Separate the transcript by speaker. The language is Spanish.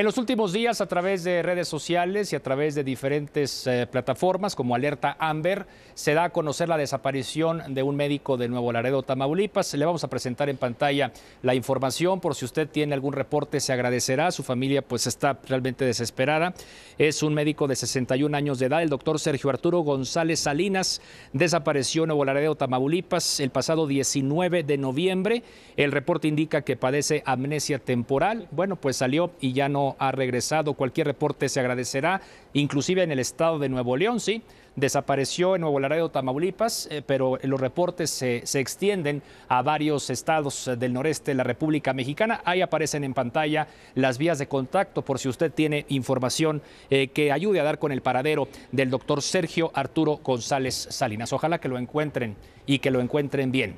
Speaker 1: En los últimos días, a través de redes sociales y a través de diferentes eh, plataformas como Alerta Amber, se da a conocer la desaparición de un médico de Nuevo Laredo, Tamaulipas. Le vamos a presentar en pantalla la información por si usted tiene algún reporte, se agradecerá. Su familia pues está realmente desesperada. Es un médico de 61 años de edad, el doctor Sergio Arturo González Salinas. Desapareció en Nuevo Laredo, Tamaulipas, el pasado 19 de noviembre. El reporte indica que padece amnesia temporal. Bueno, pues salió y ya no ha regresado. Cualquier reporte se agradecerá, inclusive en el estado de Nuevo León, sí. Desapareció en Nuevo Laredo, Tamaulipas, eh, pero los reportes se, extienden a varios estados eh, del noreste de la República Mexicana. Ahí aparecen en pantalla las vías de contacto por si usted tiene información eh, que ayude a dar con el paradero del doctor Sergio Arturo González Salinas. Ojalá que lo encuentren y que lo encuentren bien.